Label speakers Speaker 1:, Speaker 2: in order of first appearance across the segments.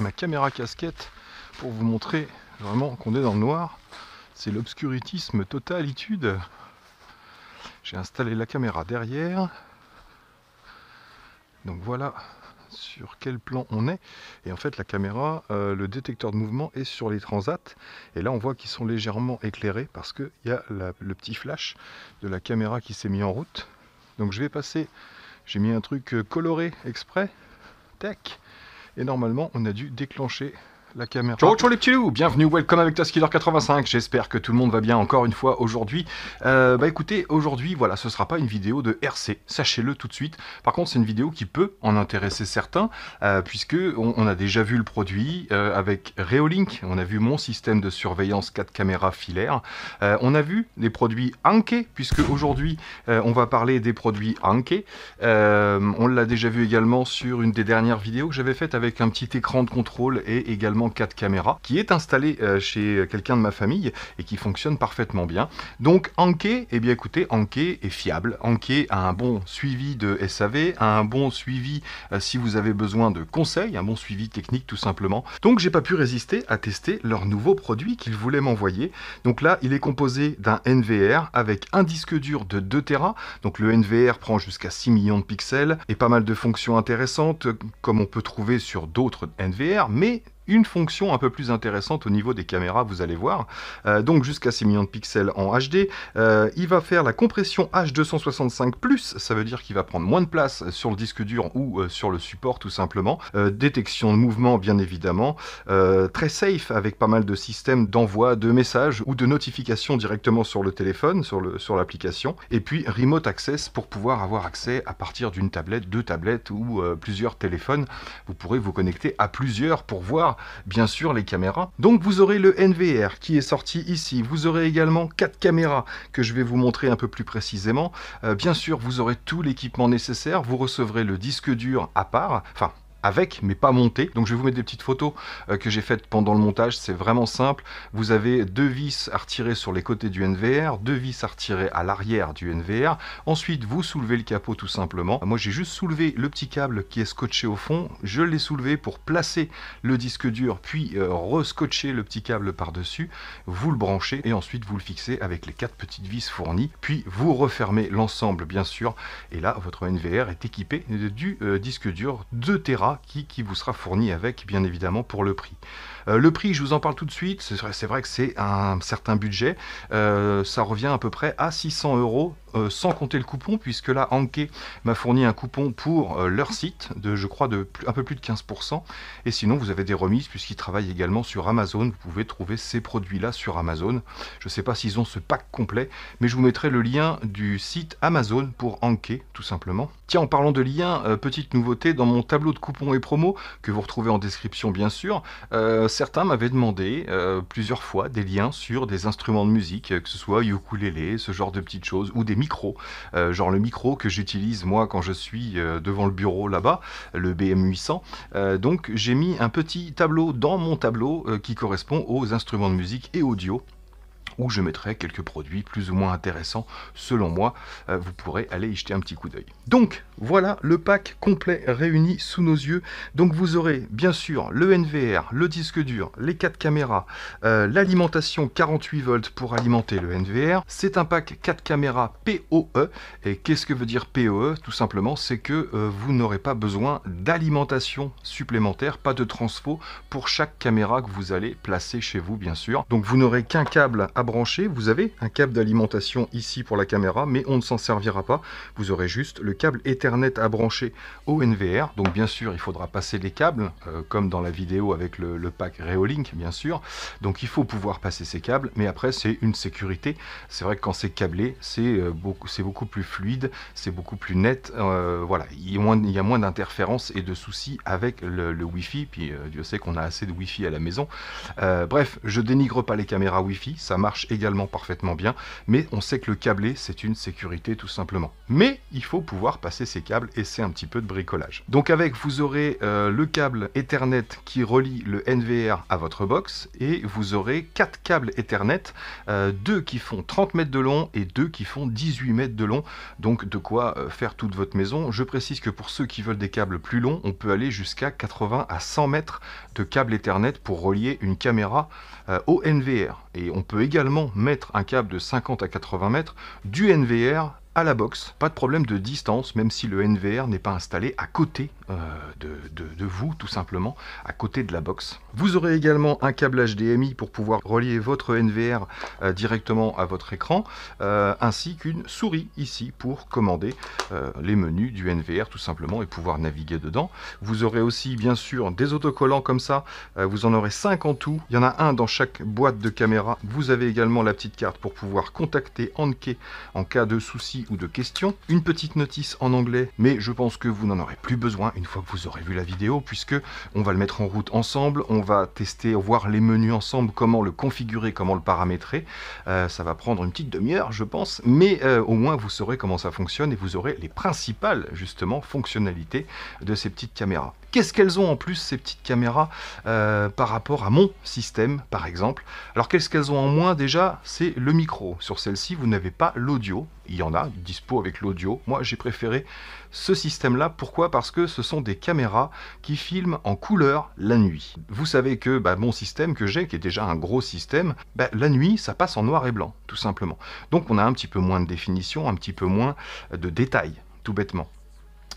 Speaker 1: ma caméra casquette pour vous montrer vraiment qu'on est dans le noir. C'est l'obscuritisme totalitude. J'ai installé la caméra derrière. Donc voilà sur quel plan on est. Et en fait, la caméra, euh, le détecteur de mouvement est sur les transats. Et là, on voit qu'ils sont légèrement éclairés parce qu'il y a le petit flash de la caméra qui s'est mis en route. Donc je vais passer, j'ai mis un truc euh, coloré exprès, tech, et normalement, on a dû déclencher la caméra. Ciao, ciao les petits loups, bienvenue, welcome avec Taskiller85, j'espère que tout le monde va bien encore une fois aujourd'hui. Euh, bah écoutez, aujourd'hui, voilà, ce sera pas une vidéo de RC, sachez-le tout de suite. Par contre, c'est une vidéo qui peut en intéresser certains, euh, puisque on, a déjà vu le produit euh, avec Reolink, on a vu mon système de surveillance 4 caméras filaires, euh, on a vu les produits Anke, puisque aujourd'hui, on va parler des produits Anke. on l'a déjà vu également sur une des dernières vidéos que j'avais faites avec un petit écran de contrôle et également 4 caméras, qui est installé euh, chez quelqu'un de ma famille et qui fonctionne parfaitement bien. Donc Anke, eh bien écoutez, Anke est fiable. Anke a un bon suivi de SAV, a un bon suivi euh, si vous avez besoin de conseils, un bon suivi technique tout simplement. Donc j'ai pas pu résister à tester leur nouveau produit qu'ils voulaient m'envoyer. Donc là, il est composé d'un NVR avec un disque dur de 2 Tera. Donc le NVR prend jusqu'à 6 millions de pixels et pas mal de fonctions intéressantes euh, comme on peut trouver sur d'autres NVR, mais une fonction un peu plus intéressante au niveau des caméras, vous allez voir. Euh, donc jusqu'à 6 millions de pixels en HD. Euh, il va faire la compression H265+, ça veut dire qu'il va prendre moins de place sur le disque dur ou euh, sur le support tout simplement. détection de mouvement bien évidemment. très safe avec pas mal de systèmes d'envoi de messages ou de notifications directement sur le téléphone, sur l'application. Sur et puis Remote Access pour pouvoir avoir accès à partir d'une tablette, deux tablettes ou plusieurs téléphones. Vous pourrez vous connecter à plusieurs pour voir bien sûr les caméras. Donc vous aurez le NVR qui est sorti ici. Vous aurez également quatre caméras que je vais vous montrer un peu plus précisément. Euh, bien sûr, vous aurez tout l'équipement nécessaire. Vous recevrez le disque dur à part, enfin avec, mais pas monté. Donc je vais vous mettre des petites photos euh, que j'ai faites pendant le montage, c'est vraiment simple. Vous avez deux vis à retirer sur les côtés du NVR, deux vis à retirer à l'arrière du NVR. Ensuite, vous soulevez le capot tout simplement. Moi, j'ai juste soulevé le petit câble qui est scotché au fond. Je l'ai soulevé pour placer le disque dur, puis re euh, rescotcher le petit câble par-dessus. Vous le branchez et ensuite, vous le fixez avec les quatre petites vis fournies. Puis, vous refermez l'ensemble, bien sûr. Et là, votre NVR est équipé du euh, disque dur 2 Tera qui, vous sera fourni avec, bien évidemment, pour le prix. Euh, le prix, je vous en parle tout de suite, c'est vrai que c'est un certain budget, euh, ça revient à peu près à 600 euros euh, sans compter le coupon, puisque là, Anke m'a fourni un coupon pour euh, leur site, de, je crois, de un peu plus de 15%. Et sinon, vous avez des remises, puisqu'ils travaillent également sur Amazon. Vous pouvez trouver ces produits-là sur Amazon. Je sais pas s'ils ont ce pack complet, mais je vous mettrai le lien du site Amazon pour Anke, tout simplement. Tiens, en parlant de liens, euh, petite nouveauté, dans mon tableau de coupons et promos, que vous retrouvez en description bien sûr, certains m'avaient demandé plusieurs fois des liens sur des instruments de musique, que ce soit ukulélé, ce genre de petites choses, ou des euh, genre le micro que j'utilise moi quand je suis euh, devant le bureau là-bas, le BM800. Euh, donc j'ai mis un petit tableau dans mon tableau qui correspond aux instruments de musique et audio où je mettrai quelques produits plus ou moins intéressants selon moi. Euh, vous pourrez aller y jeter un petit coup d'œil. Donc voilà le pack complet réuni sous nos yeux. Donc vous aurez bien sûr le NVR, le disque dur, les 4 caméras, euh, l'alimentation 48 volts pour alimenter le NVR. C'est un pack 4 caméras POE. Et qu'est-ce que veut dire POE Tout simplement, c'est que euh, vous n'aurez pas besoin d'alimentation supplémentaire, pas de transfo pour chaque caméra que vous allez placer chez vous, bien sûr. Donc vous n'aurez qu'un câble à brancher, vous avez un câble d'alimentation ici pour la caméra, mais on ne s'en servira pas. Vous aurez juste le câble Ethernet à brancher au NVR. Donc bien sûr, il faudra passer les câbles, euh, comme dans la vidéo avec le, pack Reolink, bien sûr. Donc il faut pouvoir passer ces câbles, mais après c'est une sécurité. C'est vrai que quand c'est câblé, c'est euh, beaucoup, c'est beaucoup plus fluide, c'est beaucoup plus net. Euh, voilà, il y a moins, moins d'interférences et de soucis avec le, wifi wi Puis Dieu sait qu'on a assez de wifi à la maison. bref, je dénigre pas les caméras wifi ça marche également parfaitement bien, mais on sait que le câblé, c'est une sécurité tout simplement. Mais il faut pouvoir passer ces câbles et c'est un petit peu de bricolage. Donc avec, vous aurez euh, le câble Ethernet qui relie le NVR à votre box et vous aurez quatre câbles Ethernet, euh, deux qui font 30 mètres de long et deux qui font 18 mètres de long, donc de quoi euh, faire toute votre maison. Je précise que pour ceux qui veulent des câbles plus longs, on peut aller jusqu'à 80 à 100 mètres de câble Ethernet pour relier une caméra au NVR. Et on peut également mettre un câble de 50 à 80 mètres du NVR la box, pas de problème de distance, même si le NVR n'est pas installé à côté euh, de, vous, tout simplement, à côté de la box. Vous aurez également un câble HDMI pour pouvoir relier votre NVR euh, directement à votre écran, euh, ainsi qu'une souris ici pour commander les menus du NVR, tout simplement, et pouvoir naviguer dedans. Vous aurez aussi, bien sûr, des autocollants comme ça, vous en aurez 5 en tout, il y en a un dans chaque boîte de caméra. Vous avez également la petite carte pour pouvoir contacter Anke en cas de souci de questions. Une petite notice en anglais, mais je pense que vous n'en aurez plus besoin une fois que vous aurez vu la vidéo, puisque on va le mettre en route ensemble, on va tester, voir les menus ensemble, comment le configurer, comment le paramétrer. Euh, ça va prendre une petite demi-heure, je pense, mais euh, au moins vous saurez comment ça fonctionne et vous aurez les principales, justement, fonctionnalités de ces petites caméras. Qu'est-ce qu'elles ont en plus, ces petites caméras, euh, par rapport à mon système, par exemple Alors, qu'est-ce qu'elles ont en moins déjà C'est le micro. Sur celle-ci, vous n'avez pas l'audio, il y en a, dispo avec l'audio. Moi, j'ai préféré ce système-là. Pourquoi Parce que ce sont des caméras qui filment en couleur la nuit. Vous savez que bah, mon système que j'ai, qui est déjà un gros système, bah, la nuit, ça passe en noir et blanc, tout simplement. Donc on a un petit peu moins de définition, un petit peu moins de détails, tout bêtement.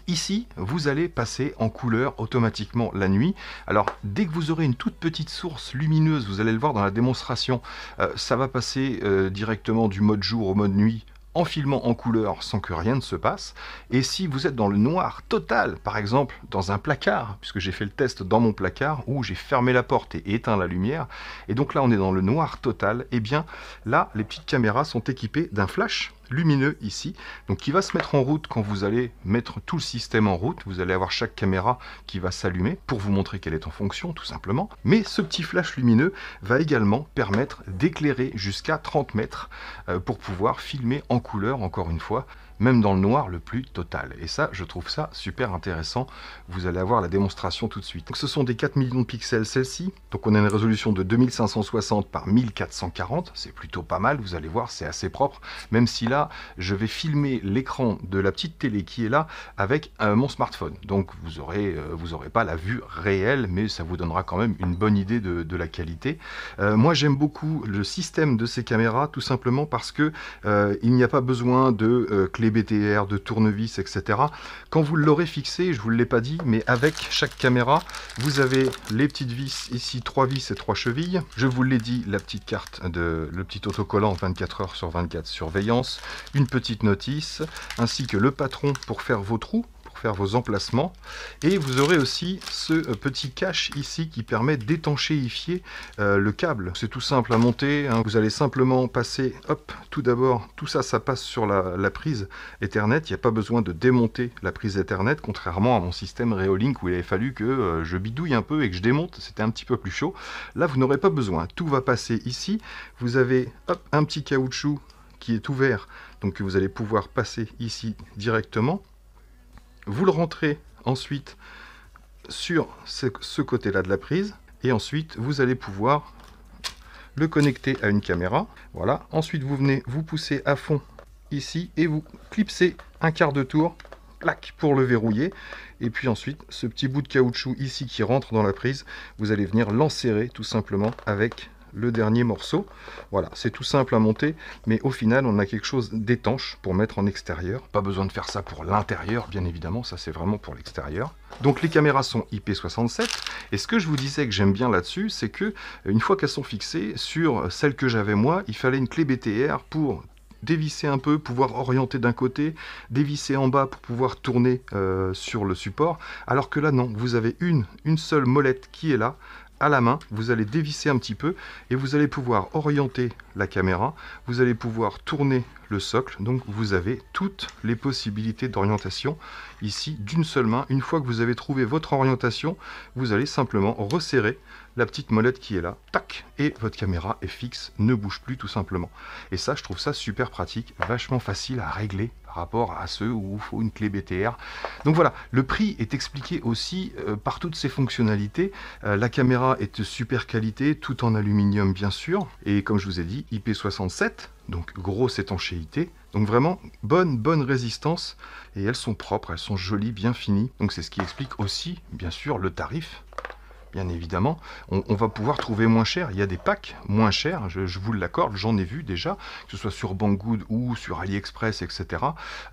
Speaker 1: Ici, vous allez passer en couleur automatiquement la nuit. Alors, dès que vous aurez une toute petite source lumineuse, vous allez le voir dans la démonstration, euh, ça va passer euh, directement du mode jour au mode nuit en filmant en couleur sans que rien ne se passe. Et si vous êtes dans le noir total, par exemple dans un placard, puisque j'ai fait le test dans mon placard où j'ai fermé la porte et éteint la lumière, et donc là on est dans le noir total, et eh bien là les petites caméras sont équipées d'un flash lumineux ici, donc qui va se mettre en route quand vous allez mettre tout le système en route. Vous allez avoir chaque caméra qui va s'allumer pour vous montrer qu'elle est en fonction, tout simplement. Mais ce petit flash lumineux va également permettre d'éclairer jusqu'à 30 mètres euh, pour pouvoir filmer en couleur, encore une fois, même dans le noir le plus total. Et ça, je trouve ça super intéressant. Vous allez avoir la démonstration tout de suite. Donc, ce sont des 4 millions de pixels celle-ci. Donc on a une résolution de 2560 par 1440. C'est plutôt pas mal, vous allez voir, c'est assez propre. Même si là, je vais filmer l'écran de la petite télé qui est là avec euh, mon smartphone. Donc vous aurez, euh, vous aurez pas la vue réelle, mais ça vous donnera quand même une bonne idée de, la qualité. Euh, moi, j'aime beaucoup le système de ces caméras, tout simplement parce que il n'y a pas besoin de clé BTR, de tournevis, etc. Quand vous l'aurez fixé, je vous l'ai pas dit, mais avec chaque caméra, vous avez les petites vis, ici trois vis et trois chevilles. Je vous l'ai dit, la petite carte, de, le petit autocollant 24 heures sur 24 surveillance, une petite notice, ainsi que le patron pour faire vos trous faire vos emplacements. Et vous aurez aussi ce euh, petit cache ici qui permet d'étanchéifier euh, le câble. C'est tout simple à monter, hein. vous allez simplement passer, hop, tout d'abord, tout ça, ça passe sur la, prise Ethernet, il n'y a pas besoin de démonter la prise Ethernet, contrairement à mon système Reolink où il avait fallu que euh, je bidouille un peu et que je démonte, c'était un petit peu plus chaud. Là, vous n'aurez pas besoin, tout va passer ici, vous avez, un petit caoutchouc qui est ouvert, donc que vous allez pouvoir passer ici directement. Vous le rentrez ensuite sur ce, côté-là de la prise. Et ensuite, vous allez pouvoir le connecter à une caméra. Voilà. Ensuite, vous venez vous pousser à fond ici et vous clipsez un quart de tour clac, pour le verrouiller. Et puis ensuite, ce petit bout de caoutchouc ici qui rentre dans la prise, vous allez venir l'enserrer tout simplement avec le dernier morceau. Voilà, c'est tout simple à monter, mais au final, on a quelque chose d'étanche pour mettre en extérieur. Pas besoin de faire ça pour l'intérieur, bien évidemment, ça c'est vraiment pour l'extérieur. Donc les caméras sont IP67, et ce que je vous disais que j'aime bien là-dessus, c'est que euh, une fois qu'elles sont fixées, sur celle que j'avais moi, il fallait une clé BTR pour dévisser un peu, pouvoir orienter d'un côté, dévisser en bas pour pouvoir tourner euh, sur le support. Alors que là, non, vous avez une, une seule molette qui est là, à la main, vous allez dévisser un petit peu et vous allez pouvoir orienter la caméra, vous allez pouvoir tourner le socle, donc vous avez toutes les possibilités d'orientation ici d'une seule main. Une fois que vous avez trouvé votre orientation, vous allez simplement resserrer la petite molette qui est là, tac, et votre caméra est fixe, ne bouge plus tout simplement. Et ça, je trouve ça super pratique, vachement facile à régler par rapport à ceux où il faut une clé BTR. Donc voilà, le prix est expliqué aussi euh, par toutes ses fonctionnalités. Euh, la caméra est de super qualité, tout en aluminium bien sûr, et comme je vous ai dit, IP67, donc grosse étanchéité. Donc vraiment, bonne, bonne résistance. Et elles sont propres, elles sont jolies, bien finies. Donc c'est ce qui explique aussi, bien sûr, le tarif bien évidemment, on, va pouvoir trouver moins cher. Il y a des packs moins chers, je, vous l'accorde, j'en ai vu déjà, que ce soit sur Banggood ou sur AliExpress, etc.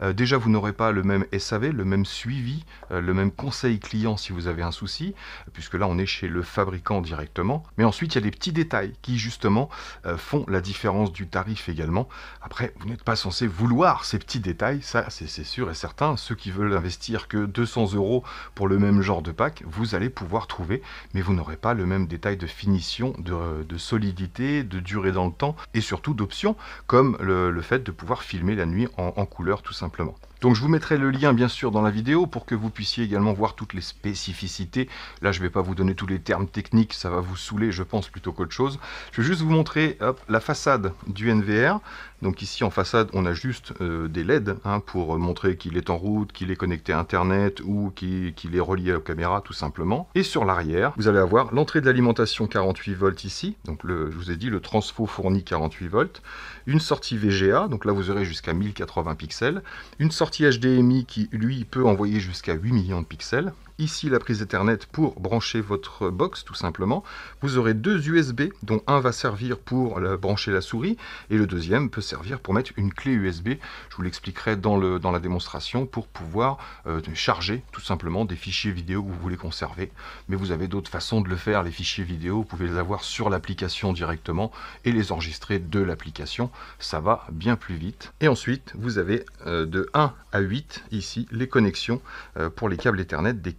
Speaker 1: Euh, déjà, vous n'aurez pas le même SAV, le même suivi, euh, le même conseil client si vous avez un souci, puisque là, on est chez le fabricant directement. Mais ensuite, il y a des petits détails qui, justement, euh, font la différence du tarif également. Après, vous n'êtes pas censé vouloir ces petits détails, ça, c'est sûr et certain. Ceux qui veulent investir que 200 euros pour le même genre de pack, vous allez pouvoir trouver mais vous n'aurez pas le même détail de finition, euh, de, solidité, de durée dans le temps, et surtout d'options, comme le, fait de pouvoir filmer la nuit en couleur tout simplement. Donc je vous mettrai le lien bien sûr dans la vidéo pour que vous puissiez également voir toutes les spécificités. Là je ne vais pas vous donner tous les termes techniques, ça va vous saouler je pense plutôt qu'autre chose. Je vais juste vous montrer la façade du NVR. Donc ici en façade on a juste euh, des LED hein, pour montrer qu'il est en route, qu'il est connecté à internet ou qu'il est relié aux caméras tout simplement. Et sur l'arrière vous allez avoir l'entrée de l'alimentation 48 volts ici, donc je vous ai dit le transfo fourni 48 volts, une sortie VGA, donc là vous aurez jusqu'à 1080 pixels, une sortie sortie HDMI qui, lui, peut envoyer jusqu'à 8 millions de pixels ici la prise Ethernet pour brancher votre box tout simplement. Vous aurez deux USB dont un va servir pour brancher la souris et le deuxième peut servir pour mettre une clé USB. Je vous l'expliquerai dans, le, dans la démonstration pour pouvoir euh, charger tout simplement des fichiers vidéo que vous voulez conserver. Mais vous avez d'autres façons de le faire, les fichiers vidéo, vous pouvez les avoir sur l'application directement et les enregistrer de l'application. Ça va bien plus vite. Et ensuite, vous avez euh, de 1 à 8 ici les connexions euh, pour les câbles Ethernet des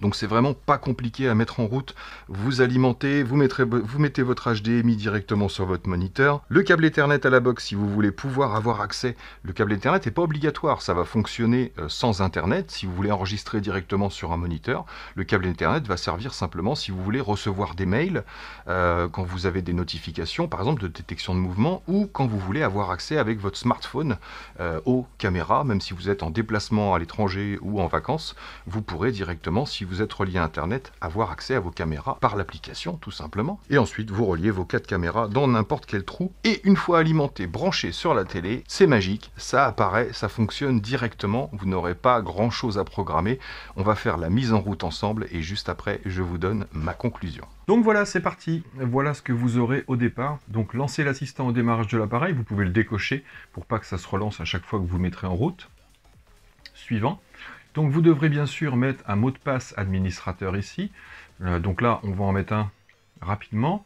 Speaker 1: donc c'est vraiment pas compliqué à mettre en route. Vous alimentez, vous, mettrez, vous mettez votre HDMI directement sur votre moniteur. Le câble Ethernet à la box si vous voulez pouvoir avoir accès. Le câble Ethernet est pas obligatoire, ça va fonctionner euh, sans Internet. Si vous voulez enregistrer directement sur un moniteur, le câble Ethernet va servir simplement si vous voulez recevoir des mails euh, quand vous avez des notifications, par exemple de détection de mouvement, ou quand vous voulez avoir accès avec votre smartphone euh, aux caméras, même si vous êtes en déplacement à l'étranger ou en vacances, vous pourrez directement si vous êtes relié à Internet, avoir accès à vos caméras par l'application, tout simplement. Et ensuite, vous reliez vos quatre caméras dans n'importe quel trou. Et une fois alimenté, branché sur la télé, c'est magique, ça apparaît, ça fonctionne directement. Vous n'aurez pas grand-chose à programmer. On va faire la mise en route ensemble et juste après, je vous donne ma conclusion. Donc voilà, c'est parti. Voilà ce que vous aurez au départ. Donc lancez l'assistant au démarrage de l'appareil. Vous pouvez le décocher pour pas que ça se relance à chaque fois que vous mettrez en route. Suivant. Donc vous devrez bien sûr mettre un mot de passe administrateur ici. Euh, donc là, on va en mettre un rapidement.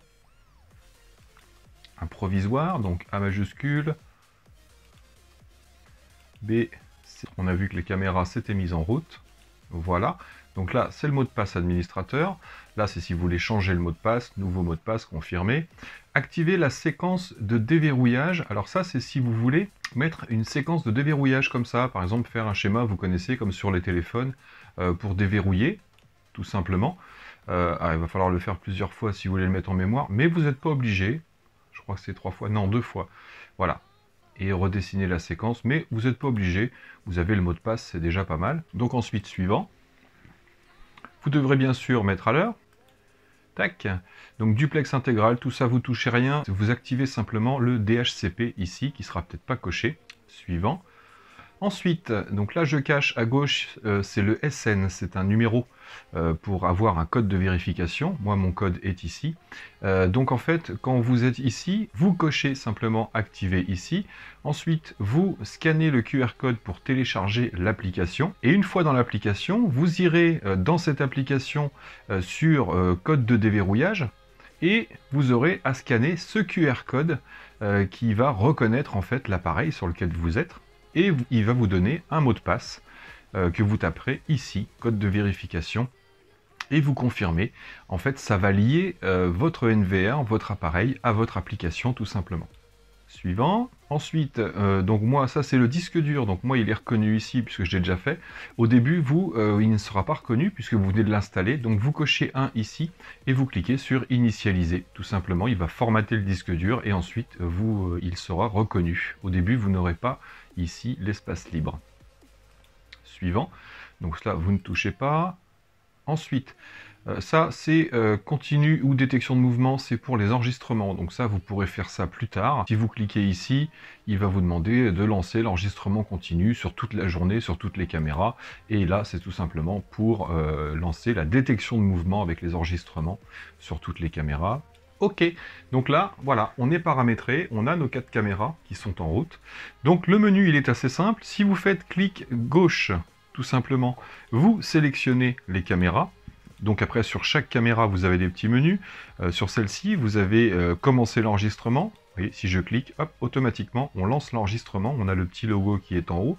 Speaker 1: Un provisoire, donc A majuscule, B, On a vu que les caméras s'étaient mises en route. Voilà. Donc là, c'est le mot de passe administrateur. Là, c'est si vous voulez changer le mot de passe, nouveau mot de passe confirmé activer la séquence de déverrouillage. Alors ça, c'est si vous voulez mettre une séquence de déverrouillage comme ça. Par exemple, faire un schéma, vous connaissez, comme sur les téléphones, euh, pour déverrouiller, tout simplement. Euh, ah, il va falloir le faire plusieurs fois si vous voulez le mettre en mémoire, mais vous n'êtes pas obligé. Je crois que c'est trois fois, non, deux fois. Voilà. Et redessiner la séquence, mais vous n'êtes pas obligé. Vous avez le mot de passe, c'est déjà pas mal. Donc ensuite, suivant. Vous devrez bien sûr mettre à l'heure Tac. Donc duplex intégral, tout ça vous touchez rien. Vous activez simplement le DHCP ici qui sera peut-être pas coché. Suivant. Ensuite, donc là je cache à gauche, euh, c'est le SN, c'est un numéro euh, pour avoir un code de vérification. Moi mon code est ici. Euh, donc en fait, quand vous êtes ici, vous cochez simplement activer ici. Ensuite, vous scannez le QR code pour télécharger l'application. Et une fois dans l'application, vous irez dans cette application sur code de déverrouillage et vous aurez à scanner ce QR code qui va reconnaître en fait l'appareil sur lequel vous êtes et il va vous donner un mot de passe euh, que vous taperez ici, code de vérification, et vous confirmez. En fait, ça va lier euh, votre NVR, votre appareil, à votre application tout simplement. Suivant. Ensuite, euh, donc moi, ça c'est le disque dur, donc moi il est reconnu ici puisque je l'ai déjà fait. Au début, vous, euh, il ne sera pas reconnu puisque vous venez de l'installer, donc vous cochez un ici et vous cliquez sur Initialiser. Tout simplement, il va formater le disque dur et ensuite, vous, euh, il sera reconnu. Au début, vous n'aurez pas ici l'espace libre. Suivant, donc cela, vous ne touchez pas. Ensuite, euh, ça, c'est euh, continu ou détection de mouvement, c'est pour les enregistrements. Donc ça, vous pourrez faire ça plus tard. Si vous cliquez ici, il va vous demander de lancer l'enregistrement continu sur toute la journée, sur toutes les caméras. Et là, c'est tout simplement pour euh, lancer la détection de mouvement avec les enregistrements sur toutes les caméras. OK. Donc là, voilà, on est paramétré, on a nos quatre caméras qui sont en route. Donc le menu, il est assez simple. Si vous faites clic gauche, tout simplement, vous sélectionnez les caméras donc après, sur chaque caméra, vous avez des petits menus. Euh, sur celle-ci, vous avez euh, commencé l'enregistrement. Et si je clique, hop, automatiquement, on lance l'enregistrement. On a le petit logo qui est en haut.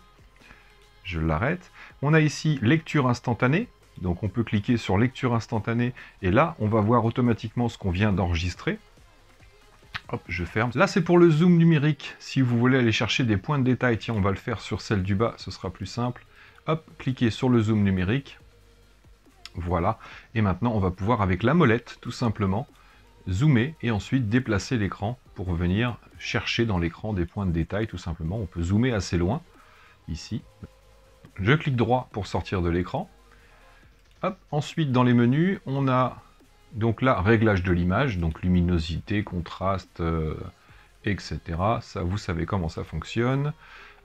Speaker 1: Je l'arrête. On a ici lecture instantanée. Donc on peut cliquer sur lecture instantanée. Et là, on va voir automatiquement ce qu'on vient d'enregistrer. Hop, je ferme. Là, c'est pour le zoom numérique. Si vous voulez aller chercher des points de détail, tiens, on va le faire sur celle du bas, ce sera plus simple. Hop, cliquez sur le zoom numérique. Voilà. Et maintenant, on va pouvoir, avec la molette, tout simplement, zoomer et ensuite déplacer l'écran pour venir chercher dans l'écran des points de détail, tout simplement. On peut zoomer assez loin, ici. Je clique droit pour sortir de l'écran. Ensuite, dans les menus, on a donc là, réglage de l'image, donc luminosité, contraste, euh, etc. Ça, vous savez comment ça fonctionne.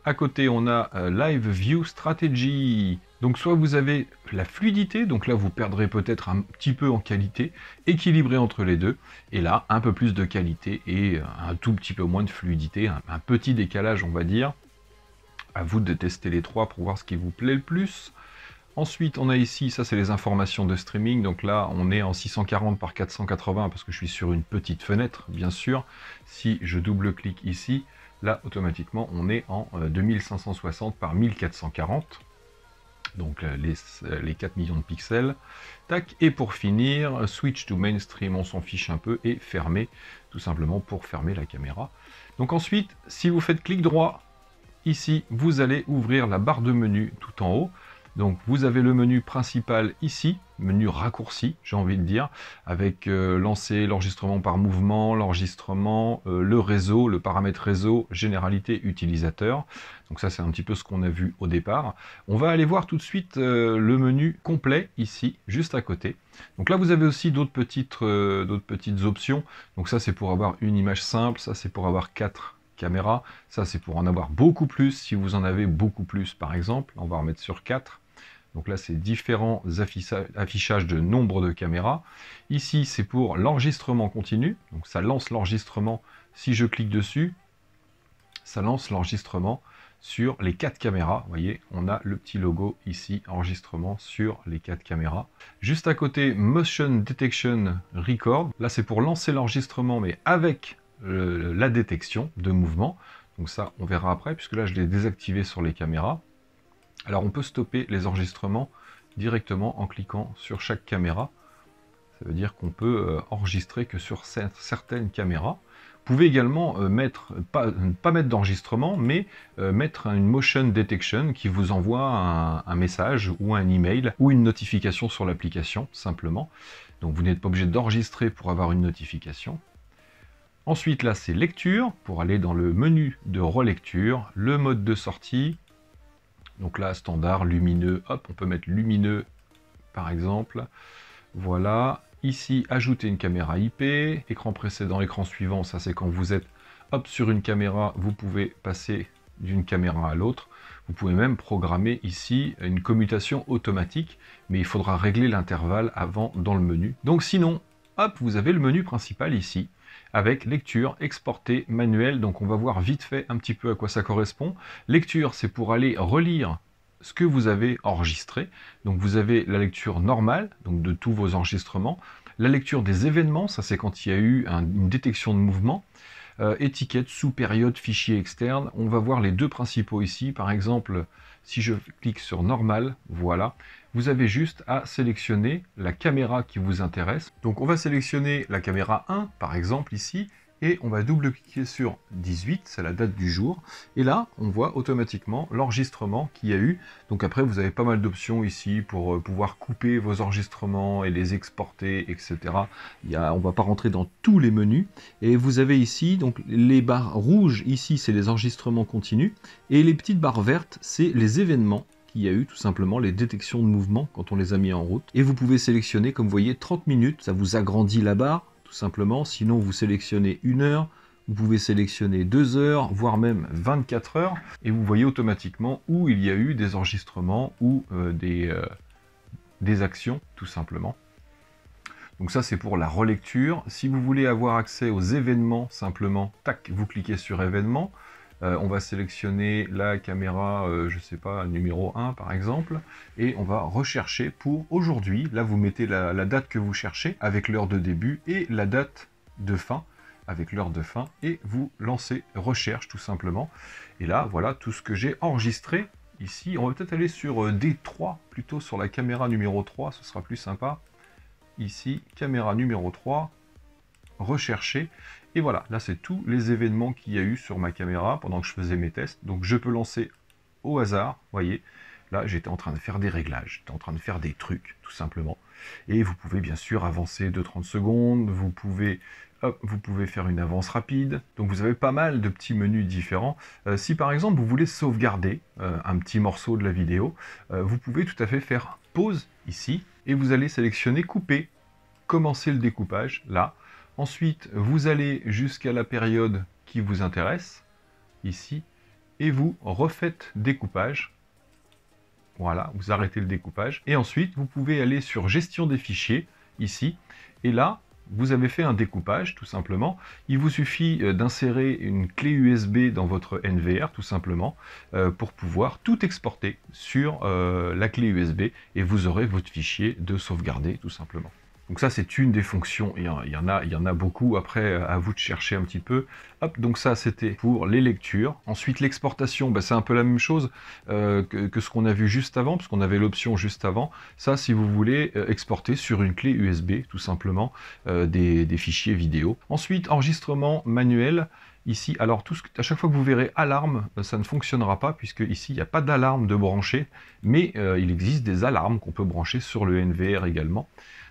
Speaker 1: À côté, on a euh, Live View Strategy. Donc soit vous avez la fluidité, donc là vous perdrez peut-être un petit peu en qualité, équilibré entre les deux, et là un peu plus de qualité et euh, un tout petit peu moins de fluidité, un, petit décalage on va dire. À vous de tester les trois pour voir ce qui vous plaît le plus. Ensuite, on a ici, ça c'est les informations de streaming, donc là on est en 640 par 480 parce que je suis sur une petite fenêtre, bien sûr. Si je double-clique ici, là automatiquement on est en 2560 euh, par 1440 donc euh, les, 4 euh, millions de pixels. Tac, et pour finir, switch to mainstream, on s'en fiche un peu, et fermer, tout simplement pour fermer la caméra. Donc ensuite, si vous faites clic droit, ici, vous allez ouvrir la barre de menu tout en haut. Donc vous avez le menu principal ici, menu raccourci, j'ai envie de dire, avec euh, lancer l'enregistrement par mouvement, l'enregistrement, euh, le réseau, le paramètre réseau, généralité utilisateur. Donc ça, c'est un petit peu ce qu'on a vu au départ. On va aller voir tout de suite euh, le menu complet ici, juste à côté. Donc là, vous avez aussi d'autres petites, petites options. Donc ça, c'est pour avoir une image simple, ça, c'est pour avoir quatre caméras, ça, c'est pour en avoir beaucoup plus, si vous en avez beaucoup plus, par exemple. On va remettre sur quatre. Donc là, c'est différents affichages de nombre de caméras. Ici, c'est pour l'enregistrement continu. Donc ça lance l'enregistrement. Si je clique dessus, ça lance l'enregistrement sur les quatre caméras. Vous voyez, on a le petit logo ici, enregistrement sur les quatre caméras. Juste à côté, Motion Detection Record. Là, c'est pour lancer l'enregistrement, mais avec euh, la détection de mouvement. Donc ça, on verra après, puisque là, je l'ai désactivé sur les caméras. Alors on peut stopper les enregistrements directement en cliquant sur chaque caméra. Ça veut dire qu'on peut euh, enregistrer que sur certaines caméras. Vous pouvez également euh, mettre, pas, mettre d'enregistrement, mais euh, mettre une motion detection qui vous envoie un, un message ou un email ou une notification sur l'application, simplement. Donc vous n'êtes pas obligé d'enregistrer pour avoir une notification. Ensuite, là, c'est lecture, pour aller dans le menu de relecture, le mode de sortie, donc là, standard, lumineux, hop, on peut mettre lumineux, par exemple. Voilà. Ici, ajouter une caméra IP, écran précédent, écran suivant, ça c'est quand vous êtes hop sur une caméra, vous pouvez passer d'une caméra à l'autre. Vous pouvez même programmer ici une commutation automatique, mais il faudra régler l'intervalle avant dans le menu. Donc sinon, hop, vous avez le menu principal ici avec lecture, exporter, manuel. Donc on va voir vite fait un petit peu à quoi ça correspond. Lecture, c'est pour aller relire ce que vous avez enregistré. Donc vous avez la lecture normale, donc de tous vos enregistrements. La lecture des événements, ça c'est quand il y a eu une détection de mouvement. Euh, étiquette, sous-période, fichier externe. On va voir les deux principaux ici. Par exemple, si je clique sur normal, voilà, vous avez juste à sélectionner la caméra qui vous intéresse. Donc on va sélectionner la caméra 1 par exemple ici et on va double-cliquer sur 18, c'est la date du jour, et là on voit automatiquement l'enregistrement qu'il y a eu. Donc après vous avez pas mal d'options ici pour euh, pouvoir couper vos enregistrements et les exporter, etc. Il y on va pas rentrer dans tous les menus. Et vous avez ici donc les barres rouges, ici c'est les enregistrements continus, et les petites barres vertes c'est les événements qu'il y a eu tout simplement les détections de mouvement quand on les a mis en route. Et vous pouvez sélectionner, comme vous voyez, 30 minutes, ça vous agrandit la barre, simplement. Sinon, vous sélectionnez une heure, vous pouvez sélectionner deux heures, voire même 24 heures, et vous voyez automatiquement où il y a eu des enregistrements ou euh, des, euh, des actions, tout simplement. Donc ça, c'est pour la relecture. Si vous voulez avoir accès aux événements, simplement, tac, vous cliquez sur événements. Euh, on va sélectionner la caméra, euh, je sais pas, numéro 1 par exemple, et on va rechercher pour aujourd'hui. Là, vous mettez la, la date que vous cherchez avec l'heure de début et la date de fin avec l'heure de fin et vous lancez recherche tout simplement. Et là, voilà tout ce que j'ai enregistré ici. On va peut-être aller sur euh, D3, plutôt sur la caméra numéro 3, ce sera plus sympa. Ici, caméra numéro 3, rechercher. Et voilà, là c'est tous les événements qu'il y a eu sur ma caméra pendant que je faisais mes tests. Donc je peux lancer au hasard, vous voyez. Là j'étais en train de faire des réglages, j'étais en train de faire des trucs, tout simplement. Et vous pouvez bien sûr avancer de 30 secondes, vous pouvez, vous pouvez faire une avance rapide. Donc vous avez pas mal de petits menus différents. Euh, si par exemple vous voulez sauvegarder euh, un petit morceau de la vidéo, euh, vous pouvez tout à fait faire pause ici et vous allez sélectionner couper, commencer le découpage là. Ensuite, vous allez jusqu'à la période qui vous intéresse, ici, et vous refaites découpage. Voilà, vous arrêtez le découpage. Et ensuite, vous pouvez aller sur gestion des fichiers, ici. Et là, vous avez fait un découpage, tout simplement. Il vous suffit euh, d'insérer une clé USB dans votre NVR, tout simplement, euh, pour pouvoir tout exporter sur euh, la clé USB. Et vous aurez votre fichier de sauvegarder, tout simplement. Donc ça, c'est une des fonctions. Il y, en a, il y en a beaucoup. Après, à vous de chercher un petit peu. Hop, donc ça, c'était pour les lectures. Ensuite, l'exportation, bah, c'est un peu la même chose euh, que, ce qu'on a vu juste avant, parce qu'on avait l'option juste avant. Ça, si vous voulez euh, exporter sur une clé USB, tout simplement, euh, des, fichiers vidéo. Ensuite, enregistrement manuel ici. Alors, tout à chaque fois que vous verrez alarme, ça ne fonctionnera pas, puisque ici, il n'y a pas d'alarme de brancher, mais il existe des alarmes qu'on peut brancher sur le NVR également.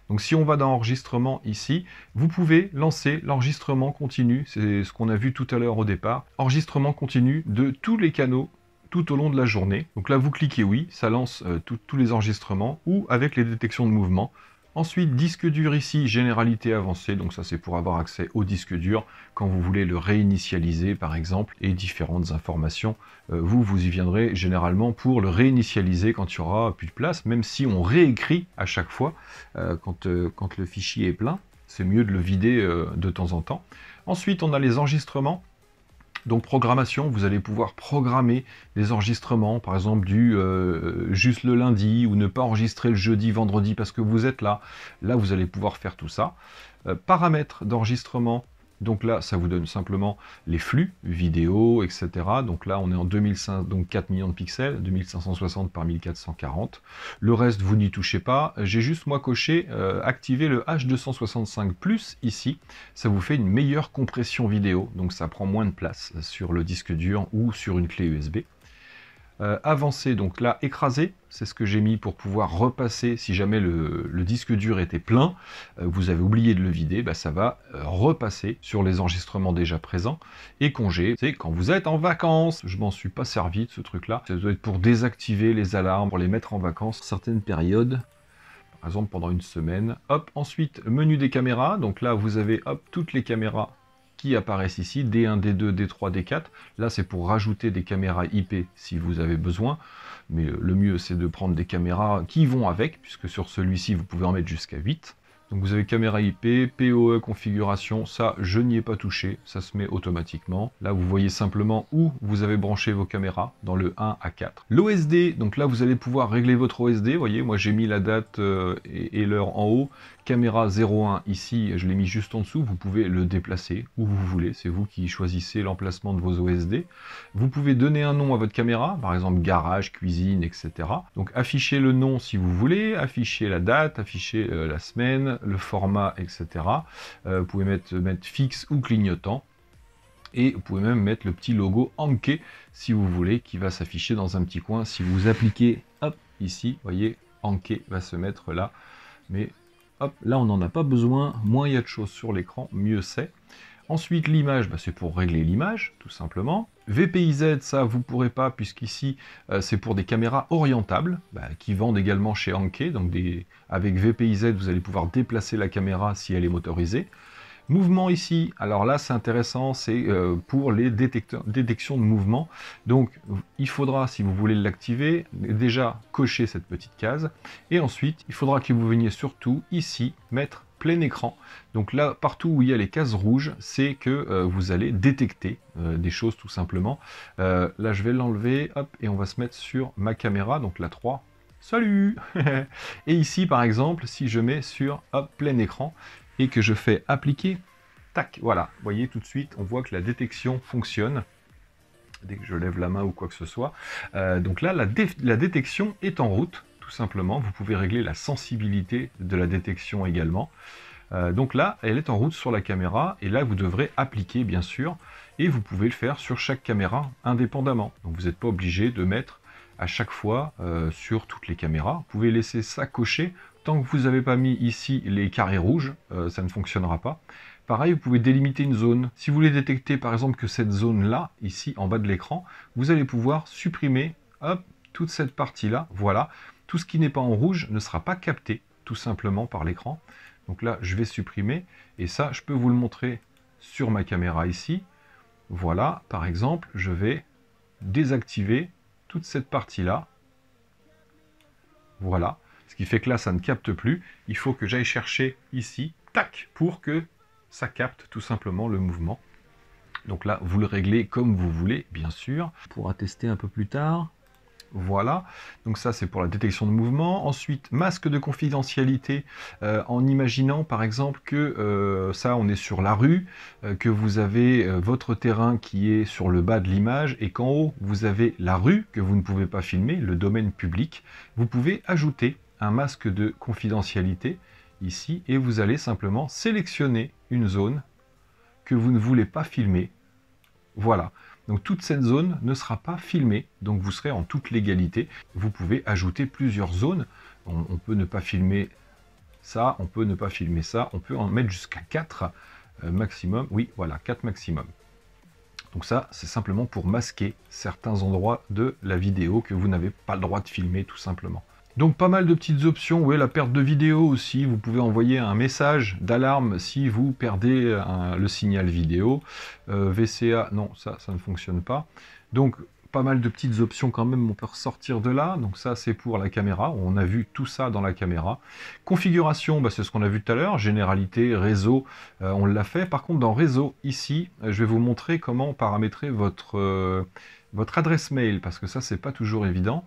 Speaker 1: Donc si on va dans enregistrement ici, vous pouvez lancer l'enregistrement continu, c'est ce qu'on a vu tout à l'heure au départ, enregistrement continu de tous les canaux tout au long de la journée. Donc là, vous cliquez oui, ça lance euh, tous les enregistrements ou avec les détections de mouvement, Ensuite, disque dur ici, généralité avancée, donc ça c'est pour avoir accès au disque dur quand vous voulez le réinitialiser par exemple, et différentes informations. Euh, vous, vous y viendrez généralement pour le réinitialiser quand il n'y aura plus de place, même si on réécrit à chaque fois euh, euh, quand, le fichier est plein, c'est mieux de le vider de temps en temps. Ensuite, on a les enregistrements, donc programmation, vous allez pouvoir programmer des enregistrements, par exemple du euh, juste le lundi ou ne pas enregistrer le jeudi, vendredi parce que vous êtes là. Là, vous allez pouvoir faire tout ça. Euh, paramètres d'enregistrement, donc là, ça vous donne simplement les flux vidéo, etc. Donc là, on est en donc 4 millions de pixels, 2560 par 1440. Le reste, vous n'y touchez pas. J'ai juste, moi, coché euh, activer le H265+, ici. Ça vous fait une meilleure compression vidéo, donc ça prend moins de place sur le disque dur ou sur une clé USB. Euh, avancer, donc là, écraser, c'est ce que j'ai mis pour pouvoir repasser si jamais le, disque dur était plein, euh, vous avez oublié de le vider, bah, ça va euh, repasser sur les enregistrements déjà présents. Et congé, c'est quand vous êtes en vacances. Je m'en suis pas servi de ce truc-là. Ça doit être pour désactiver les alarmes, pour les mettre en vacances certaines périodes. Par exemple, pendant une semaine. Hop, ensuite, menu des caméras. Donc là, vous avez hop, toutes les caméras qui apparaissent ici, D1, D2, D3, D4. Là, c'est pour rajouter des caméras IP si vous avez besoin, mais euh, le mieux, c'est de prendre des caméras qui vont avec, puisque sur celui-ci, vous pouvez en mettre jusqu'à 8. Donc vous avez caméra IP, POE, configuration, ça je n'y ai pas touché, ça se met automatiquement. Là vous voyez simplement où vous avez branché vos caméras, dans le 1 à 4. L'OSD, donc là vous allez pouvoir régler votre OSD, voyez moi j'ai mis la date euh, et l'heure en haut, caméra 01 ici, je l'ai mis juste en dessous, vous pouvez le déplacer où vous voulez, c'est vous qui choisissez l'emplacement de vos OSD. Vous pouvez donner un nom à votre caméra, par exemple garage, cuisine, etc. Donc afficher le nom si vous voulez, afficher la date, afficher euh, la semaine, le format, etc. Euh, vous pouvez mettre, mettre fixe ou clignotant et vous pouvez même mettre le petit logo Anke si vous voulez qui va s'afficher dans un petit coin si vous appliquez hop ici voyez Anke va se mettre là mais là on n'en a pas besoin, moins il y a de choses sur l'écran, mieux c'est. Ensuite l'image, bah, c'est pour régler l'image, tout simplement. VPIZ, ça vous pourrez pas, puisqu'ici euh, c'est pour des caméras orientables, bah, qui vendent également chez Anke, donc avec VPIZ vous allez pouvoir déplacer la caméra si elle est motorisée. Mouvement ici, alors là c'est intéressant, c'est euh, pour les détecteurs, détection de mouvement. Donc il faudra, si vous voulez l'activer, déjà cocher cette petite case. Et ensuite, il faudra que vous veniez surtout ici mettre plein écran. Donc là, partout où il y a les cases rouges, c'est que euh, vous allez détecter euh, des choses tout simplement. là, je vais l'enlever, hop, et on va se mettre sur ma caméra, donc la 3. Salut Et ici, par exemple, si je mets sur hop, plein écran, et que je fais appliquer, tac, voilà, voyez tout de suite, on voit que la détection fonctionne dès que je lève la main ou quoi que ce soit. Euh, donc là, la, détection est en route, tout simplement. Vous pouvez régler la sensibilité de la détection également. Euh, donc là, elle est en route sur la caméra, et là, vous devrez appliquer, bien sûr, et vous pouvez le faire sur chaque caméra indépendamment. Donc vous n'êtes pas obligé de mettre à chaque fois euh, sur toutes les caméras. Vous pouvez laisser ça cocher Tant que vous n'avez pas mis ici les carrés rouges, euh, ça ne fonctionnera pas. Pareil, vous pouvez délimiter une zone. Si vous voulez détecter par exemple que cette zone-là, ici en bas de l'écran, vous allez pouvoir supprimer toute cette partie-là. Voilà, tout ce qui n'est pas en rouge ne sera pas capté tout simplement par l'écran. Donc là, je vais supprimer. Et ça, je peux vous le montrer sur ma caméra ici. Voilà, par exemple, je vais désactiver toute cette partie-là. Voilà. Ce qui fait que là, ça ne capte plus. Il faut que j'aille chercher ici, tac, pour que ça capte tout simplement le mouvement. Donc là, vous le réglez comme vous voulez, bien sûr. On pourra tester un peu plus tard. Voilà, donc ça c'est pour la détection de mouvement. Ensuite, masque de confidentialité, euh, en imaginant par exemple que euh, ça on est sur la rue, euh, que vous avez votre terrain qui est sur le bas de l'image et qu'en haut vous avez la rue que vous ne pouvez pas filmer, le domaine public, vous pouvez ajouter un masque de confidentialité ici et vous allez simplement sélectionner une zone que vous ne voulez pas filmer. Voilà. Donc toute cette zone ne sera pas filmée, donc vous serez en toute légalité. Vous pouvez ajouter plusieurs zones. On, peut ne pas filmer ça, on peut ne pas filmer ça, on peut en mettre jusqu'à 4 euh, maximum. Oui, voilà, 4 maximum. Donc ça, c'est simplement pour masquer certains endroits de la vidéo que vous n'avez pas le droit de filmer tout simplement. Donc pas mal de petites options, oui, la perte de vidéo aussi, vous pouvez envoyer un message d'alarme si vous perdez euh, le signal vidéo. Euh, VCA, non, ça, ça ne fonctionne pas. Donc pas mal de petites options quand même, on peut ressortir de là. Donc ça, c'est pour la caméra. On a vu tout ça dans la caméra. Configuration, bah, c'est ce qu'on a vu tout à l'heure. Généralité, réseau, euh, on l'a fait. Par contre, dans réseau, ici, je vais vous montrer comment paramétrer votre, votre adresse mail, parce que ça, c'est pas toujours évident.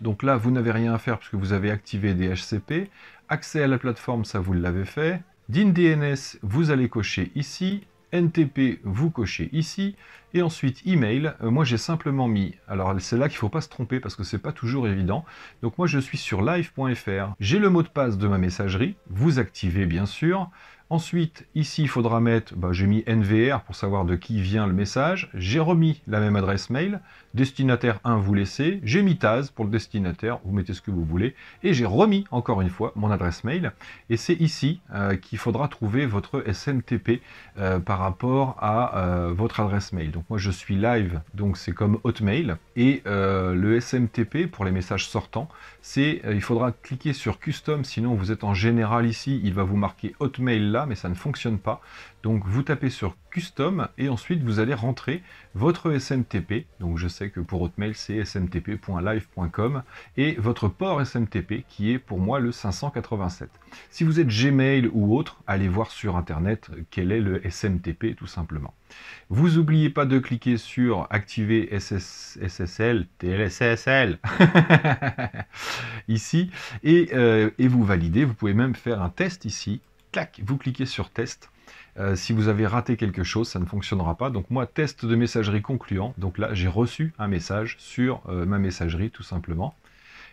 Speaker 1: Donc là, vous n'avez rien à faire puisque vous avez activé DHCP. Accès à la plateforme, ça vous l'avez fait. DNS, vous allez cocher ici. NTP, vous cochez ici. Et ensuite, email, euh, moi j'ai simplement mis, alors c'est là qu'il ne faut pas se tromper parce que c'est pas toujours évident. Donc moi je suis sur live.fr, j'ai le mot de passe de ma messagerie, vous activez bien sûr. Ensuite, ici, il faudra mettre, bah, j'ai mis NVR pour savoir de qui vient le message. J'ai remis la même adresse mail. Destinataire 1, vous laissez. J'ai mis Taz pour le destinataire, vous mettez ce que vous voulez. Et j'ai remis, encore une fois, mon adresse mail. Et c'est ici euh, qu'il faudra trouver votre SMTP euh, par rapport à euh, votre adresse mail. Donc moi, je suis live, donc c'est comme Hotmail. Et le SMTP, pour les messages sortants, c'est il faudra cliquer sur Custom, sinon vous êtes en général ici, il va vous marquer Hotmail là, mais ça ne fonctionne pas. Donc vous tapez sur custom et ensuite vous allez rentrer votre SMTP. Donc je sais que pour Hotmail c'est smtp.live.com et votre port SMTP qui est pour moi le 587. Si vous êtes Gmail ou autre, allez voir sur internet quel est le SMTP tout simplement. Vous n'oubliez pas de cliquer sur activer SS, SSL, TLSSL ici et, euh, et vous validez. Vous pouvez même faire un test ici. Clac, vous cliquez sur test euh, si vous avez raté quelque chose, ça ne fonctionnera pas. Donc moi, test de messagerie concluant. Donc là, j'ai reçu un message sur euh, ma messagerie, tout simplement.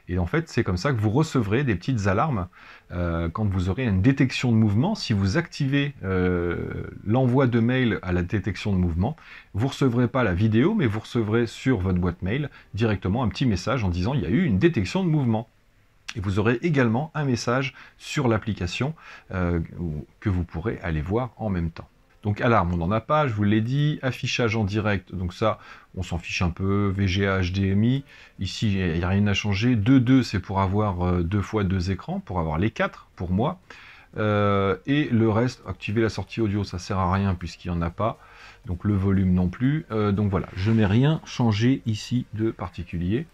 Speaker 1: Et en fait, c'est comme ça que vous recevrez des petites alarmes euh, quand vous aurez une détection de mouvement. Si vous activez l'envoi de mail à la détection de mouvement, vous ne recevrez pas la vidéo, mais vous recevrez sur votre boîte mail directement un petit message en disant il y a eu une détection de mouvement. Et vous aurez également un message sur l'application euh, que vous pourrez aller voir en même temps. Donc alarme, on n'en a pas, je vous l'ai dit. Affichage en direct, donc ça, on s'en fiche un peu. VGA, HDMI, ici, il n'y a rien à changer. 2, c'est pour avoir euh, deux fois deux écrans, pour avoir les quatre, pour moi. Euh, et le reste, activer la sortie audio, ça sert à rien puisqu'il n'y en a pas. Donc le volume non plus. donc voilà, je n'ai rien changé ici de particulier.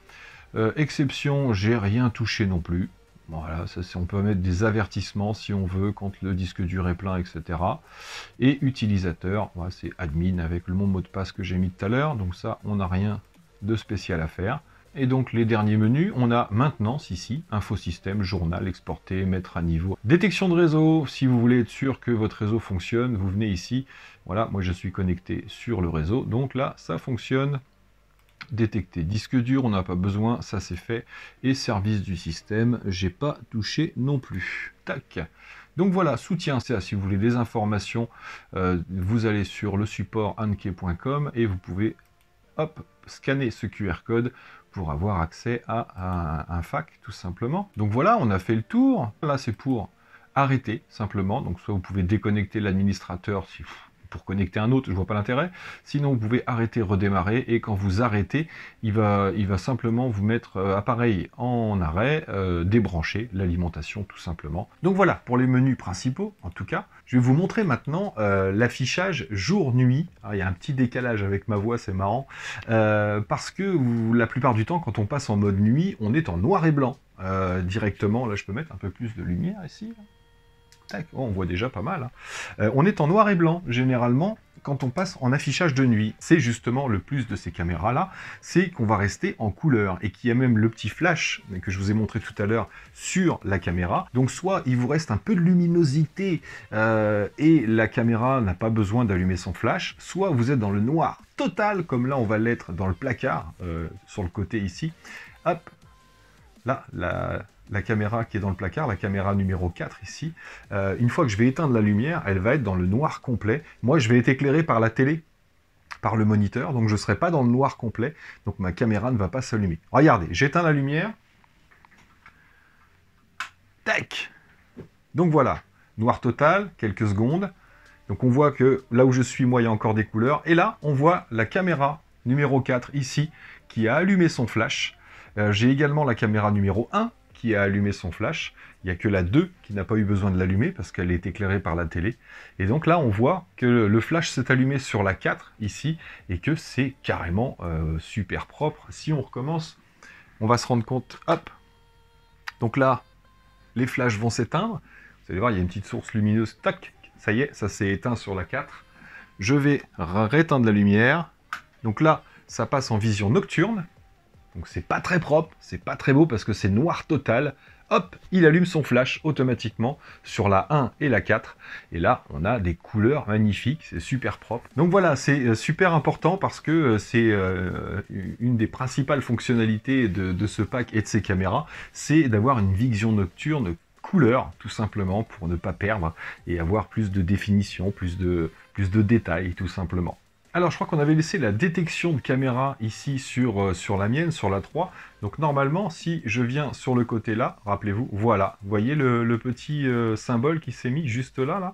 Speaker 1: Euh, exception, j'ai rien touché non plus. Voilà, on peut mettre des avertissements si on veut quand le disque dur est plein, etc. Et utilisateur, c'est admin avec le mot de passe que j'ai mis tout à l'heure. Donc ça, on n'a rien de spécial à faire. Et donc les derniers menus, on a maintenance ici, infosystème, journal, exporter, mettre à niveau. Détection de réseau, si vous voulez être sûr que votre réseau fonctionne, vous venez ici. Voilà, moi je suis connecté sur le réseau, donc là ça fonctionne détecter Disque dur, on n'a pas besoin, ça c'est fait. Et service du système, j'ai pas touché non plus. Tac. Donc voilà, soutien CA, si vous voulez des informations, euh, vous allez sur le support anke.com et vous pouvez hop, scanner ce QR code pour avoir accès à un, fac tout simplement. Donc voilà, on a fait le tour. Là c'est pour arrêter simplement. Donc soit vous pouvez déconnecter l'administrateur si pour connecter un autre, je vois pas l'intérêt. Sinon, vous pouvez arrêter, redémarrer, et quand vous arrêtez, il va, il va simplement vous mettre euh, appareil en arrêt, euh, débrancher l'alimentation tout simplement. Donc voilà, pour les menus principaux, en tout cas, je vais vous montrer maintenant euh, l'affichage jour-nuit. Ah, il y a un petit décalage avec ma voix, c'est marrant, parce que la plupart du temps, quand on passe en mode nuit, on est en noir et blanc. directement, là je peux mettre un peu plus de lumière ici. Oh, on voit déjà pas mal. Hein. Euh, on est en noir et blanc, généralement, quand on passe en affichage de nuit. C'est justement le plus de ces caméras-là, c'est qu'on va rester en couleur et qu'il y a même le petit flash que je vous ai montré tout à l'heure sur la caméra. Donc soit il vous reste un peu de luminosité euh, et la caméra n'a pas besoin d'allumer son flash, soit vous êtes dans le noir total, comme là on va l'être dans le placard, euh, sur le côté ici. Hop, là, la, la caméra qui est dans le placard, la caméra numéro 4 ici, euh, une fois que je vais éteindre la lumière, elle va être dans le noir complet. Moi, je vais être éclairé par la télé, par le moniteur, donc je ne serai pas dans le noir complet, donc ma caméra ne va pas s'allumer. Regardez, j'éteins la lumière. Tac Donc voilà, noir total, quelques secondes. Donc on voit que là où je suis, moi, il y a encore des couleurs. Et là, on voit la caméra numéro 4 ici, qui a allumé son flash. Euh, j'ai également la caméra numéro 1 qui a allumé son flash. Il n'y a que la 2 qui n'a pas eu besoin de l'allumer parce qu'elle est éclairée par la télé. Et donc là, on voit que le flash s'est allumé sur la 4 ici et que c'est carrément euh, super propre. Si on recommence, on va se rendre compte, hop, donc là, les flashs vont s'éteindre. Vous allez voir, il y a une petite source lumineuse, tac, ça y est, ça s'est éteint sur la 4. Je vais réteindre la lumière. Donc là, ça passe en vision nocturne. Donc c'est pas très propre, c'est pas très beau parce que c'est noir total. Hop, il allume son flash automatiquement sur la 1 et la 4. Et là, on a des couleurs magnifiques, c'est super propre. Donc voilà, c'est euh, super important parce que euh, c'est euh, une des principales fonctionnalités de, ce pack et de ces caméras, c'est d'avoir une vision nocturne couleur, tout simplement, pour ne pas perdre et avoir plus de définition, plus de, plus de détails, tout simplement. Alors, je crois qu'on avait laissé la détection de caméra ici sur, euh, sur la mienne, sur la 3. Donc, normalement, si je viens sur le côté là, rappelez-vous, voilà. Vous voyez le, petit euh, symbole qui s'est mis juste là, là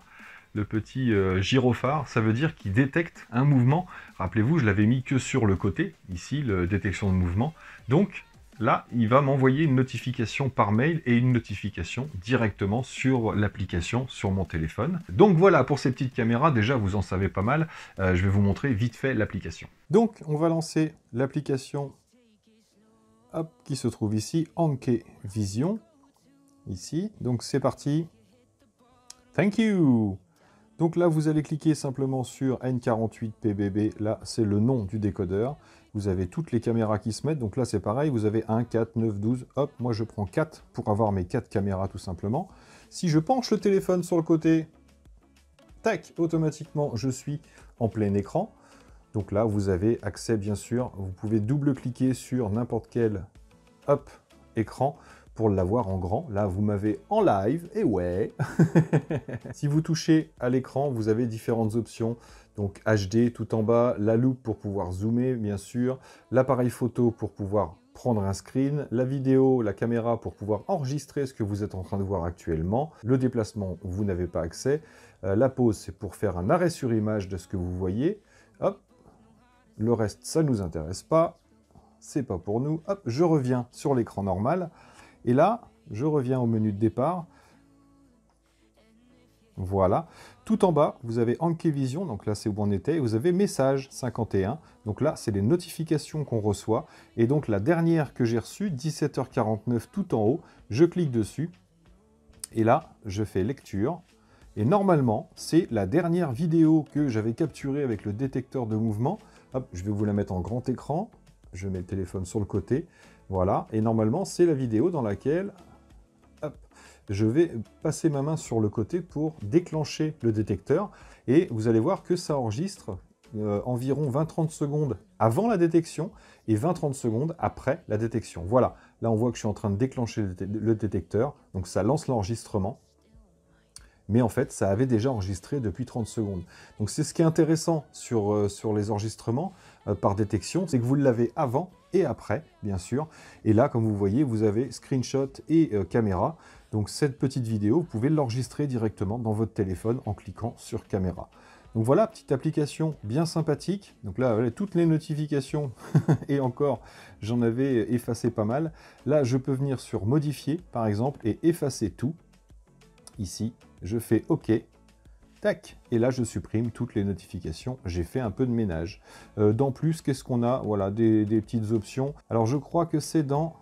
Speaker 1: le petit euh, gyrophare, ça veut dire qu'il détecte un mouvement. Rappelez-vous, je l'avais mis que sur le côté, ici, le détection de mouvement. Donc, là, il va m'envoyer une notification par mail et une notification directement sur l'application, sur mon téléphone. Donc voilà, pour ces petites caméras, déjà, vous en savez pas mal. Euh, je vais vous montrer vite fait l'application. Donc, on va lancer l'application qui se trouve ici, Anke Vision, ici. Donc, c'est parti. Thank you donc là, vous allez cliquer simplement sur N48PBB, là c'est le nom du décodeur, vous avez toutes les caméras qui se mettent. Donc là, c'est pareil. Vous avez 1, 4, 9, 12. Hop, moi, je prends 4 pour avoir mes 4 caméras, tout simplement. Si je penche le téléphone sur le côté, tac, automatiquement, je suis en plein écran. Donc là, vous avez accès, bien sûr. Vous pouvez double-cliquer sur n'importe quel hop, écran pour l'avoir en grand. Là, vous m'avez en live, et ouais Si vous touchez à l'écran, vous avez différentes options. Donc HD tout en bas, la loupe pour pouvoir zoomer, bien sûr, l'appareil photo pour pouvoir prendre un screen, la vidéo, la caméra pour pouvoir enregistrer ce que vous êtes en train de voir actuellement, le déplacement, vous n'avez pas accès, euh, la pause, c'est pour faire un arrêt sur image de ce que vous voyez, hop, le reste, ça nous intéresse pas, c'est pas pour nous, hop, je reviens sur l'écran normal, et là, je reviens au menu de départ. Voilà. Tout en bas, vous avez Ankevision. donc là c'est où on était, vous avez Message 51. Donc là, c'est les notifications qu'on reçoit. Et donc la dernière que j'ai reçue, 17h49 tout en haut, je clique dessus. Et là, je fais lecture. Et normalement, c'est la dernière vidéo que j'avais capturée avec le détecteur de mouvement. je vais vous la mettre en grand écran. Je mets le téléphone sur le côté. Voilà, et normalement, c'est la vidéo dans laquelle je vais passer ma main sur le côté pour déclencher le détecteur. Et vous allez voir que ça enregistre euh, environ 20-30 secondes avant la détection et 20-30 secondes après la détection. Voilà, là on voit que je suis en train de déclencher le détecteur, donc ça lance l'enregistrement mais en fait, ça avait déjà enregistré depuis 30 secondes. Donc c'est ce qui est intéressant sur, euh, les enregistrements euh, par détection, c'est que vous l'avez avant et après, bien sûr. Et là, comme vous voyez, vous avez screenshot et euh, caméra. Donc cette petite vidéo, vous pouvez l'enregistrer directement dans votre téléphone en cliquant sur caméra. Donc voilà, petite application bien sympathique. Donc là, toutes les notifications, et encore, j'en avais effacé pas mal. Là, je peux venir sur modifier, par exemple, et effacer tout, ici, je fais OK, tac, et là je supprime toutes les notifications, j'ai fait un peu de ménage. Euh, dans plus, qu'est-ce qu'on a Voilà, des, petites options. Alors je crois que c'est dans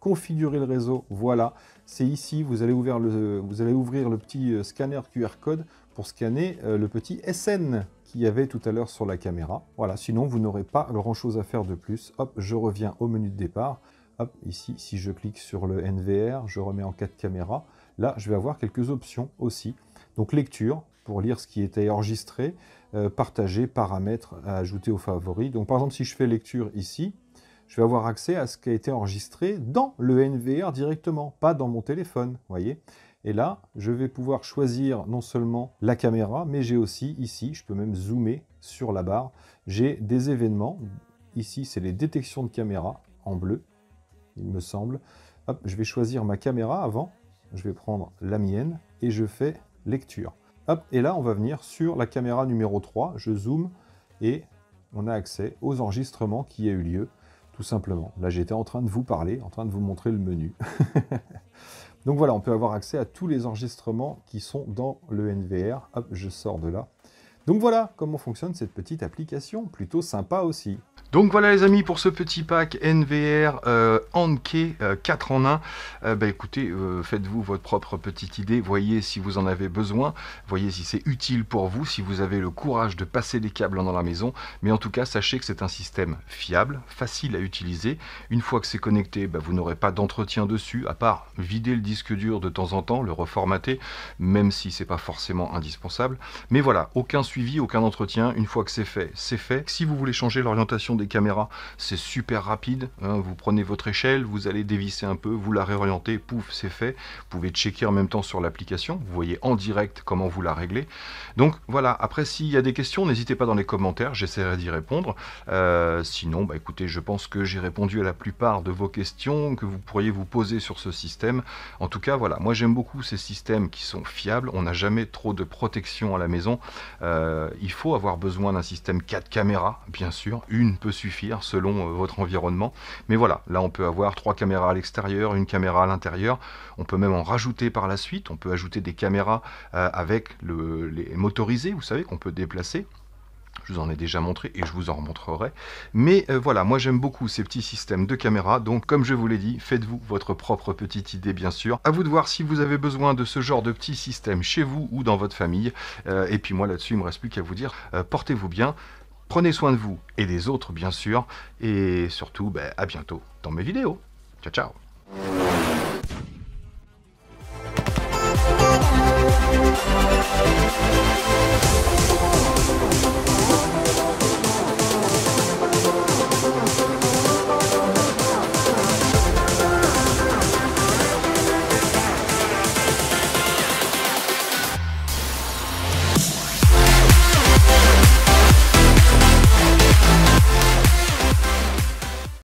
Speaker 1: configurer le réseau, voilà, c'est ici, vous allez, ouvrir le, vous allez ouvrir le petit euh, scanner QR code pour scanner euh, le petit SN qu'il y avait tout à l'heure sur la caméra. Voilà, sinon vous n'aurez pas grand chose à faire de plus. Hop, je reviens au menu de départ. Hop, ici, si je clique sur le NVR, je remets en 4 caméras. Là, je vais avoir quelques options aussi. Donc lecture, pour lire ce qui était enregistré, euh, partager, paramètres ajouter aux favoris. Donc par exemple, si je fais lecture ici, je vais avoir accès à ce qui a été enregistré dans le NVR directement, pas dans mon téléphone, voyez et là, je vais pouvoir choisir non seulement la caméra, mais j'ai aussi ici, je peux même zoomer sur la barre, j'ai des événements. Ici, c'est les détections de caméra en bleu, il me semble. je vais choisir ma caméra avant je vais prendre la mienne et je fais lecture. Hop, et là, on va venir sur la caméra numéro 3, je zoome et on a accès aux enregistrements qui a eu lieu, tout simplement. Là, j'étais en train de vous parler, en train de vous montrer le menu. Donc voilà, on peut avoir accès à tous les enregistrements qui sont dans le NVR. Hop, je sors de là. Donc voilà comment fonctionne cette petite application, plutôt sympa aussi. Donc voilà les amis pour ce petit pack NVR euh, 4 euh, en 1. Euh, bah, écoutez, euh, faites-vous votre propre petite idée, voyez si vous en avez besoin, voyez si c'est utile pour vous, si vous avez le courage de passer les câbles dans la maison. Mais en tout cas, sachez que c'est un système fiable, facile à utiliser. Une fois que c'est connecté, bah, vous n'aurez pas d'entretien dessus, à part vider le disque dur de temps en temps, le reformater, même si c'est pas forcément indispensable. Mais voilà, aucun suivi, aucun entretien. Une fois que c'est fait, c'est fait. Si vous voulez changer l'orientation caméras, c'est super rapide. Hein, vous prenez votre échelle, vous allez dévisser un peu, vous la réorientez, pouf, c'est fait. Vous pouvez checker en même temps sur l'application. Vous voyez en direct comment vous la régler Donc voilà, après s'il y a des questions, n'hésitez pas dans les commentaires, j'essaierai d'y répondre. Euh, sinon, bah, écoutez, je pense que j'ai répondu à la plupart de vos questions que vous pourriez vous poser sur ce système. En tout cas, voilà, moi j'aime beaucoup ces systèmes qui sont fiables. On n'a jamais trop de protection à la maison. Euh, il faut avoir besoin d'un système 4 caméras, bien sûr, une peut suffire selon euh, votre environnement. Mais voilà, là on peut avoir trois caméras à l'extérieur, une caméra à l'intérieur. On peut même en rajouter par la suite. On peut ajouter des caméras euh, avec le, les motorisés, vous savez, qu'on peut déplacer. Je vous en ai déjà montré et je vous en montrerai. Mais euh, voilà, moi j'aime beaucoup ces petits systèmes de caméras, Donc comme je vous l'ai dit, faites-vous votre propre petite idée bien sûr. À vous de voir si vous avez besoin de ce genre de petits systèmes chez vous ou dans votre famille. et puis moi là-dessus, il me reste plus qu'à vous dire, portez-vous bien. Prenez soin de vous et des autres, bien sûr. Et surtout, ben, à bientôt dans mes vidéos. Ciao, ciao